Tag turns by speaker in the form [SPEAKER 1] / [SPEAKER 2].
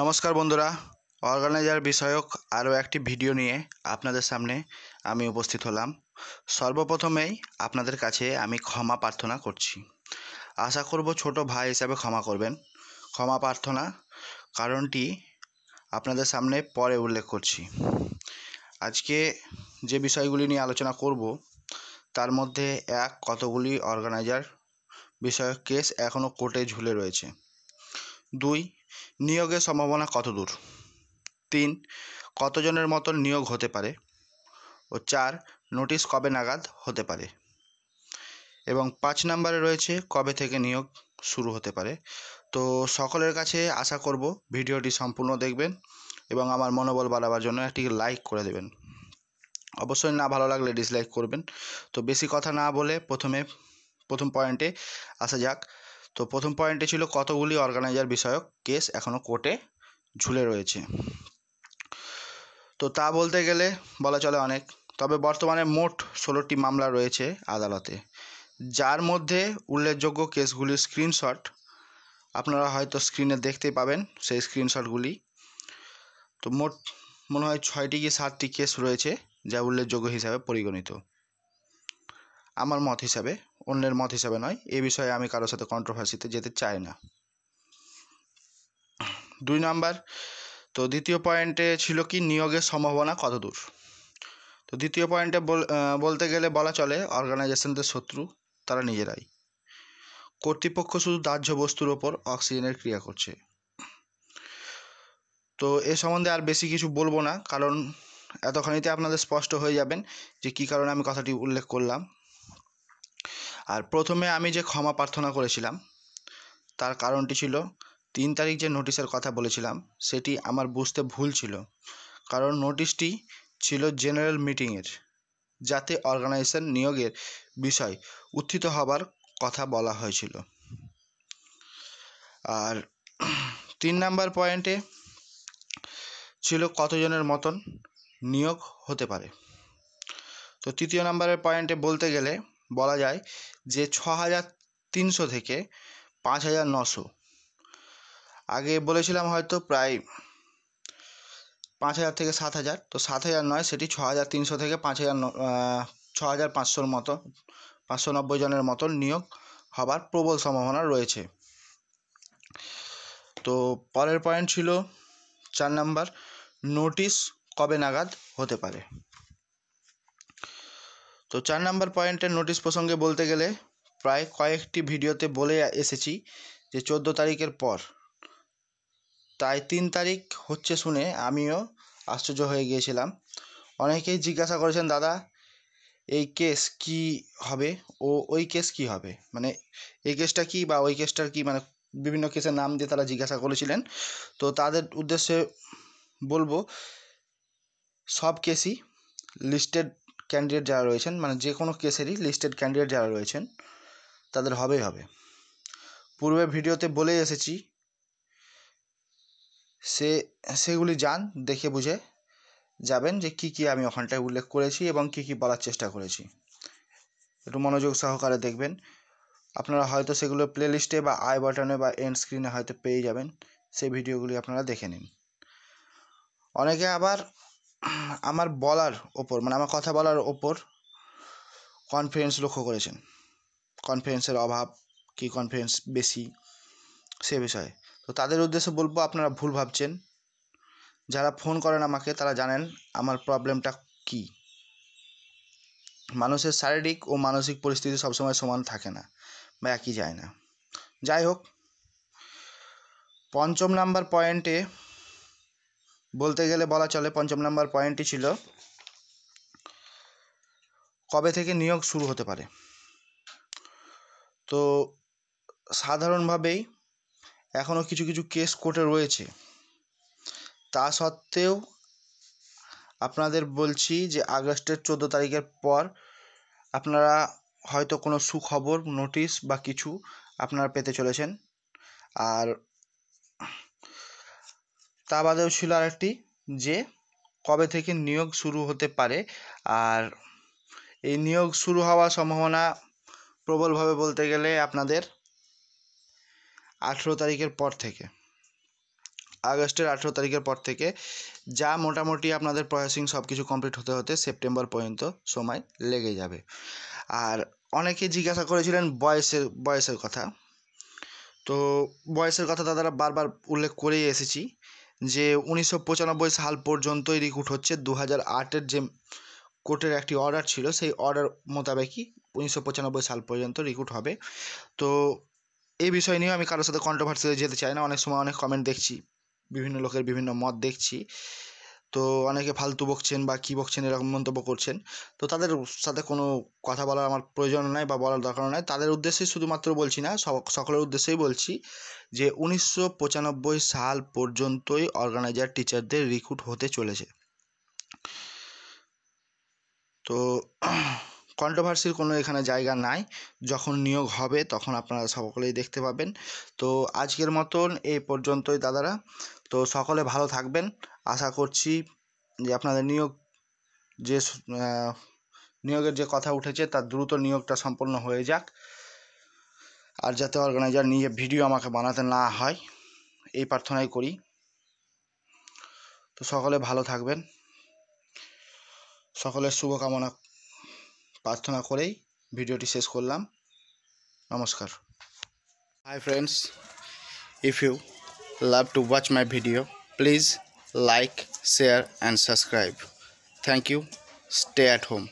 [SPEAKER 1] নমস্কার বন্ধুরা অর্গানাইজার বিষয়ক আরও একটি ভিডিও নিয়ে আপনাদের সামনে আমি উপস্থিত হলাম সর্বপ্রথমেই আপনাদের কাছে আমি ক্ষমা প্রার্থনা করছি আশা করব ছোট ভাই হিসাবে ক্ষমা করবেন ক্ষমা প্রার্থনা কারণটি আপনাদের সামনে পরে উল্লেখ করছি আজকে যে বিষয়গুলি নিয়ে আলোচনা করব তার মধ্যে এক কতগুলি অর্গানাইজার বিষয়ক কেস এখনও কোর্টে ঝুলে রয়েছে দুই নিয়োগের সম্ভাবনা কতদূর তিন কতজনের মতন নিয়োগ হতে পারে ও চার নোটিশ কবে নাগাদ হতে পারে এবং পাঁচ নম্বরে রয়েছে কবে থেকে নিয়োগ শুরু হতে পারে তো সকলের কাছে আশা করব ভিডিওটি সম্পূর্ণ দেখবেন এবং আমার মনোবল বাড়াবার জন্য একটি লাইক করে দেবেন অবশ্যই না ভালো লাগলে ডিসলাইক করবেন তো বেশি কথা না বলে প্রথমে প্রথম পয়েন্টে আসা যাক তো প্রথম পয়েন্টে ছিল কতগুলি অর্গানাইজার বিষয়ক কেস এখনও কোর্টে ঝুলে রয়েছে তো তা বলতে গেলে বলা চলে অনেক তবে বর্তমানে মোট ষোলোটি মামলা রয়েছে আদালতে যার মধ্যে উল্লেখযোগ্য কেসগুলির স্ক্রিনশট আপনারা হয়তো স্ক্রিনে দেখতে পাবেন সেই স্ক্রিনশটগুলি তো মোট মনে হয় ছয়টি কি সাতটি কেস রয়েছে যা উল্লেখযোগ্য হিসাবে পরিগণিত আমার মত হিসাবে অন্যের মত হিসাবে নয় এ বিষয়ে আমি কারোর সাথে কন্ট্রোভার্সিতে যেতে চাই না দুই নাম্বার তো দ্বিতীয় পয়েন্টে ছিল কি নিয়োগের সম্ভাবনা কতদূর তো দ্বিতীয় পয়েন্টে বলতে গেলে বলা চলে অর্গানাইজেশনদের শত্রু তারা নিজেরাই কর্তৃপক্ষ শুধু দাহ্য বস্তুর ওপর অক্সিজেনের ক্রিয়া করছে তো এ সম্বন্ধে আর বেশি কিছু বলবো না কারণ এতখানিতে আপনাদের স্পষ্ট হয়ে যাবেন যে কী কারণে আমি কথাটি উল্লেখ করলাম আর প্রথমে আমি যে ক্ষমা প্রার্থনা করেছিলাম তার কারণটি ছিল তিন তারিখ যে নোটিশের কথা বলেছিলাম সেটি আমার বুঝতে ভুল ছিল কারণ নোটিশটি ছিল জেনারেল মিটিংয়ের যাতে অর্গানাইজেশন নিয়োগের বিষয় উত্থিত হবার কথা বলা হয়েছিল আর তিন নাম্বার পয়েন্টে ছিল কতজনের মতন নিয়োগ হতে পারে তো তৃতীয় নাম্বারের পয়েন্টে বলতে গেলে বলা যায় যে ছ হাজার তিনশো থেকে পাঁচ হাজার নশো আগে বলেছিলাম হয়তো প্রায় পাঁচ হাজার থেকে সাত হাজার তো সাত হাজার নয় সেটি ছ হাজার তিনশো থেকে পাঁচ হাজার ছ হাজার পাঁচশোর মতো পাঁচশো নব্বই জনের মতন নিয়োগ হবার প্রবল সম্ভাবনা রয়েছে তো পরের পয়েন্ট ছিল চার নাম্বার নোটিশ কবে নাগাদ হতে পারে তো চার নাম্বার পয়েন্টের নোটিশ প্রসঙ্গে বলতে গেলে প্রায় কয়েকটি ভিডিওতে বলে এসেছি যে চোদ্দো তারিখের পর তাই তিন তারিখ হচ্ছে শুনে আমিও আশ্চর্য হয়ে গিয়েছিলাম অনেকেই জিজ্ঞাসা করেছেন দাদা এই কেস কি হবে ও ওই কেস কি হবে মানে এই কেসটা কি বা ওই কেসটার কি মানে বিভিন্ন কেসের নাম দিয়ে তারা জিজ্ঞাসা করেছিলেন তো তাদের উদ্দেশ্যে বলবো সব কেসই লিস্টেড ক্যান্ডিডেট যারা রয়েছেন মানে যে কোনো কেসেরই লিস্টেড ক্যান্ডিডেট যারা রয়েছেন তাদের হবেই হবে পূর্বে ভিডিওতে বলে এসেছি সে সেগুলি যান দেখে বুঝে যাবেন যে কি কি আমি ওখানটায় উল্লেখ করেছি এবং কি কি বলার চেষ্টা করেছি একটু মনোযোগ সহকারে দেখবেন আপনারা হয়তো সেগুলো প্লেলিস্টে বা আই বাটনে বা এন্ড স্ক্রিনে হয়তো পেয়ে যাবেন সেই ভিডিওগুলি আপনারা দেখে নিন অনেকে আবার আমার বলার ওপর মানে আমার কথা বলার ওপর কনফিডেন্স লক্ষ্য করেছেন কনফিডেন্সের অভাব কি কনফিডেন্স বেশি সে বিষয়ে তো তাদের উদ্দেশ্যে বলবো আপনারা ভুল ভাবছেন যারা ফোন করেন আমাকে তারা জানেন আমার প্রবলেমটা কী মানুষের শারীরিক ও মানসিক পরিস্থিতি সবসময় সমান থাকে না বা একই যায় না যাই হোক পঞ্চম নাম্বার পয়েন্টে বলতে গেলে বলা চলে পঞ্চম নাম্বার পয়েন্টটি ছিল কবে থেকে নিয়োগ শুরু হতে পারে তো সাধারণভাবেই এখনও কিছু কিছু কেস কোর্টে রয়েছে তা সত্ত্বেও আপনাদের বলছি যে আগস্টের চোদ্দো তারিখের পর আপনারা হয়তো কোনো সুখবর নোটিশ বা কিছু আপনারা পেতে চলেছেন আর তা বাদেও ছিল আরেকটি যে কবে থেকে নিয়োগ শুরু হতে পারে আর এই নিয়োগ শুরু হওয়ার সম্ভাবনা প্রবলভাবে বলতে গেলে আপনাদের আঠেরো তারিখের পর থেকে আগস্টের আঠেরো তারিখের পর থেকে যা মোটামুটি আপনাদের প্রসেসিং সব কিছু কমপ্লিট হতে হতে সেপ্টেম্বর পর্যন্ত সময় লেগে যাবে আর অনেকে জিজ্ঞাসা করেছিলেন বয়সের বয়সের কথা তো বয়সের কথা দাদারা বারবার উল্লেখ করেই এসেছি যে উনিশশো পঁচানব্বই সাল পর্যন্তই রিক্রুট হচ্ছে দু হাজার আটের যে কোর্টের একটি অর্ডার ছিল সেই অর্ডার মোতাবেকই উনিশশো পঁচানব্বই সাল পর্যন্ত রিক্রুট হবে তো এই বিষয় নিয়েও আমি কারোর সাথে কন্ট্রোভার্সিতে যেতে চাই না অনেক সময় অনেক কমেন্ট দেখছি বিভিন্ন লোকের বিভিন্ন মত দেখছি তো অনেকে ফালতু বকছেন বা কী বকছেন এরকম মন্তব্য করছেন তো তাদের সাথে কোনো কথা বলার আমার প্রয়োজন নাই বা বলার দরকার নাই তাদের উদ্দেশ্যেই শুধুমাত্র বলছি না সকলের উদ্দেশ্যেই বলছি যে উনিশশো পঁচানব্বই সাল পর্যন্তই অর্গানাইজার টিচারদের রিক্রুট হতে চলেছে তো কন্ট্রোভার্সির কোনো এখানে জায়গা নাই যখন নিয়োগ হবে তখন আপনারা সকলেই দেখতে পাবেন তো আজকের মতন এই পর্যন্তই দাদারা তো সকলে ভালো থাকবেন আশা করছি যে আপনাদের নিয়োগ যে নিয়োগের যে কথা উঠেছে তার দ্রুত নিয়োগটা সম্পন্ন হয়ে যাক আর যাতে অর্গানাইজার নিয়ে ভিডিও আমাকে বানাতে না হয় এই প্রার্থনাই করি তো সকলে ভালো থাকবেন সকলের শুভকামনা প্রার্থনা করেই ভিডিওটি শেষ করলাম নমস্কার hi friends if you love to watch my video please like share and subscribe thank you stay at home